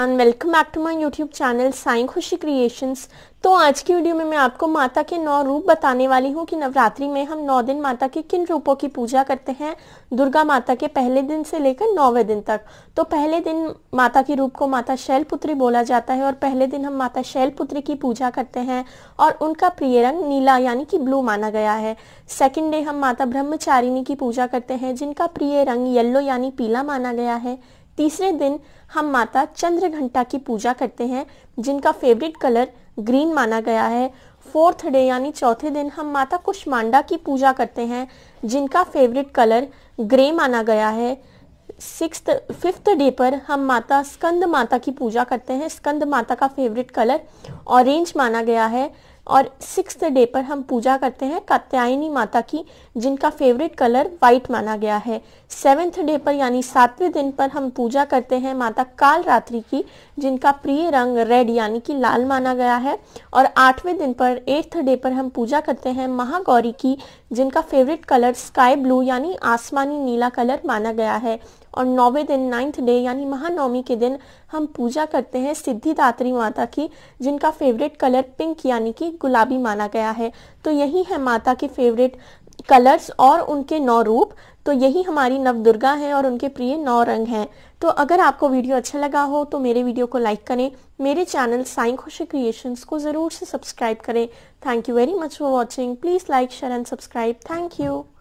and welcome back to my YouTube channel Sai Khushi Creations तो आज की वीडियो में मैं आपको माता के नौ रूप बताने वाली हूँ कि नवरात्रि में हम नौ दिन माता के किन रूपों की पूजा करते हैं दुर्गा माता के पहले दिन से लेकर नौवे दिन तक तो पहले दिन माता के रूप को माता शैलपुत्री बोला जाता है और पहले दिन हम माता शैलपुत्री की पूजा करते हैं और उनका प्रिय रंग नीला यानी कि ब्लू माना गया है सेकेंड डे हम माता ब्रह्मचारिणी की पूजा करते हैं जिनका प्रिय रंग येल्लो यानी पीला माना गया है तीसरे दिन हम माता चंद्र घंटा की पूजा करते हैं जिनका फेवरेट कलर ग्रीन माना गया है फोर्थ डे यानी चौथे दिन हम माता कुष्मांडा की पूजा करते हैं जिनका फेवरेट कलर ग्रे माना गया है सिक्स फिफ्थ डे पर हम माता स्कंद माता की पूजा करते हैं स्कंद माता का फेवरेट कलर ऑरेंज माना गया है और सिक्स डे पर हम पूजा करते हैं कात्यायनी माता की जिनका फेवरेट कलर वाइट माना गया है सेवेंथ डे पर यानी सातवें दिन पर हम पूजा करते हैं माता काल रात्रि की जिनका प्रिय रंग रेड यानी कि लाल माना गया है और आठवें दिन पर एट्थ डे पर हम पूजा करते हैं महागौरी की जिनका फेवरेट कलर स्काई ब्लू यानी आसमानी नीला कलर माना गया है और नौवे दिन नाइन्थ डे यानी महानवमी के दिन हम पूजा करते हैं सिद्धिदात्री माता की जिनका फेवरेट कलर पिंक यानी कि गुलाबी माना गया है तो यही है माता के फेवरेट कलर्स और उनके नौ रूप तो यही हमारी नव दुर्गा और उनके प्रिय नौ रंग हैं तो अगर आपको वीडियो अच्छा लगा हो तो मेरे वीडियो को लाइक करें मेरे चैनल साई खुशी क्रिएशंस को ज़रूर से सब्सक्राइब करें thank you very much for watching please like share and subscribe thank you